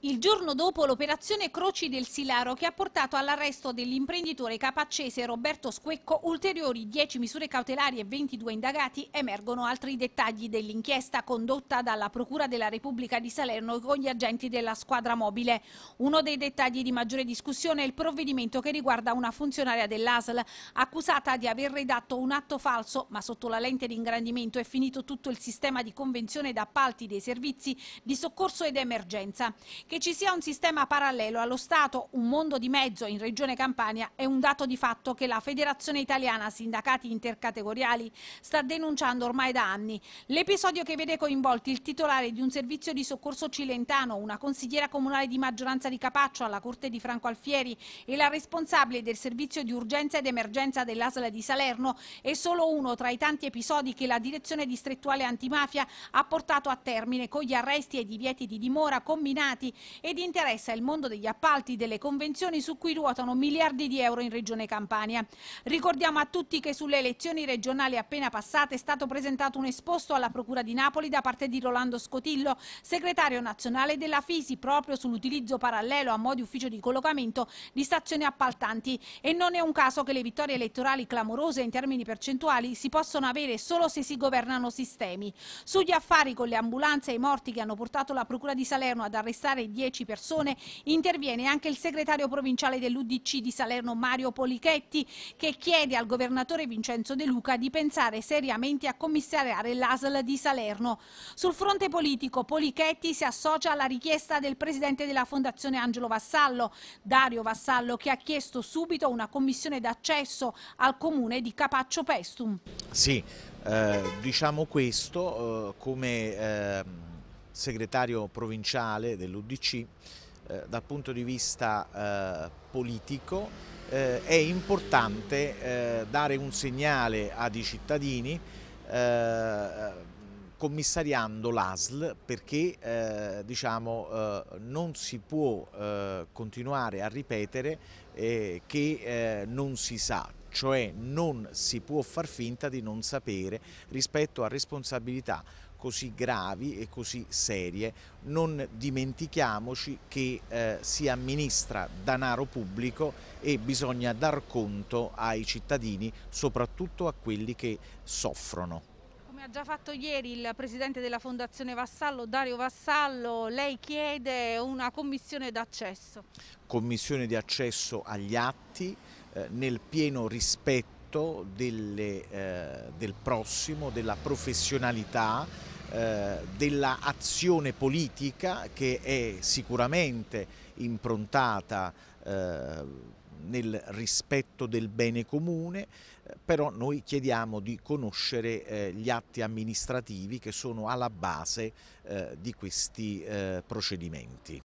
Il giorno dopo l'operazione Croci del Silaro che ha portato all'arresto dell'imprenditore capaccese Roberto Squecco ulteriori 10 misure cautelari e 22 indagati emergono altri dettagli dell'inchiesta condotta dalla Procura della Repubblica di Salerno con gli agenti della squadra mobile. Uno dei dettagli di maggiore discussione è il provvedimento che riguarda una funzionaria dell'ASL accusata di aver redatto un atto falso ma sotto la lente di ingrandimento è finito tutto il sistema di convenzione d'appalti dei servizi di soccorso ed emergenza. Che ci sia un sistema parallelo allo Stato, un mondo di mezzo in Regione Campania è un dato di fatto che la Federazione Italiana Sindacati Intercategoriali sta denunciando ormai da anni. L'episodio che vede coinvolti il titolare di un servizio di soccorso cilentano, una consigliera comunale di maggioranza di Capaccio alla Corte di Franco Alfieri e la responsabile del servizio di urgenza ed emergenza dell'Asla di Salerno è solo uno tra i tanti episodi che la direzione distrettuale antimafia ha portato a termine con gli arresti e i divieti di dimora combinati ed interessa il mondo degli appalti delle convenzioni su cui ruotano miliardi di euro in Regione Campania. Ricordiamo a tutti che sulle elezioni regionali appena passate è stato presentato un esposto alla Procura di Napoli da parte di Rolando Scotillo, segretario nazionale della FISI, proprio sull'utilizzo parallelo a mo' di ufficio di collocamento di stazioni appaltanti. E non è un caso che le vittorie elettorali clamorose in termini percentuali si possono avere solo se si governano sistemi. Sugli affari con le ambulanze e i morti che hanno portato la Procura di Salerno ad arrestare e 10 persone. Interviene anche il segretario provinciale dell'Udc di Salerno Mario Polichetti che chiede al governatore Vincenzo De Luca di pensare seriamente a commissariare l'ASL di Salerno. Sul fronte politico Polichetti si associa alla richiesta del presidente della Fondazione Angelo Vassallo, Dario Vassallo, che ha chiesto subito una commissione d'accesso al comune di Capaccio Pestum. Sì, eh, diciamo questo eh, come... Eh segretario provinciale dell'Udc, eh, dal punto di vista eh, politico eh, è importante eh, dare un segnale ai cittadini eh, commissariando l'ASL perché eh, diciamo, non si può continuare a ripetere che non si sa, cioè non si può far finta di non sapere rispetto a responsabilità così gravi e così serie. Non dimentichiamoci che eh, si amministra denaro pubblico e bisogna dar conto ai cittadini, soprattutto a quelli che soffrono. Come ha già fatto ieri il presidente della Fondazione Vassallo, Dario Vassallo, lei chiede una commissione d'accesso. Commissione di accesso agli atti eh, nel pieno rispetto rispetto delle, eh, del prossimo, della professionalità, eh, della azione politica che è sicuramente improntata eh, nel rispetto del bene comune, però noi chiediamo di conoscere eh, gli atti amministrativi che sono alla base eh, di questi eh, procedimenti.